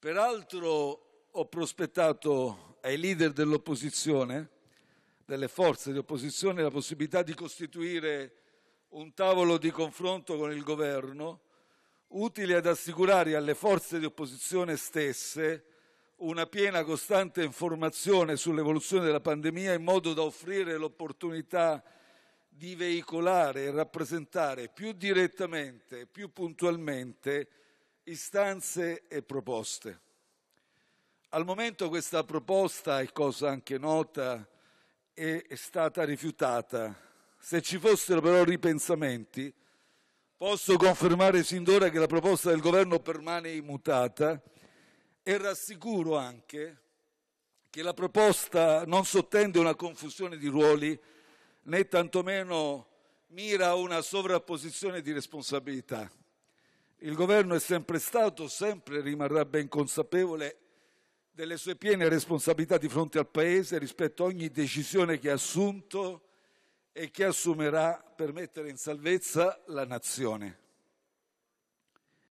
Peraltro ho prospettato ai leader dell'opposizione, delle forze di opposizione, la possibilità di costituire un tavolo di confronto con il governo utile ad assicurare alle forze di opposizione stesse una piena costante informazione sull'evoluzione della pandemia in modo da offrire l'opportunità di veicolare e rappresentare più direttamente, e più puntualmente istanze e proposte. Al momento questa proposta, è cosa anche nota, è stata rifiutata. Se ci fossero però ripensamenti, posso confermare sin d'ora che la proposta del governo permane immutata e rassicuro anche che la proposta non sottende una confusione di ruoli né tantomeno mira a una sovrapposizione di responsabilità. Il governo è sempre stato, sempre rimarrà ben consapevole delle sue piene responsabilità di fronte al Paese rispetto a ogni decisione che ha assunto e che assumerà per mettere in salvezza la nazione.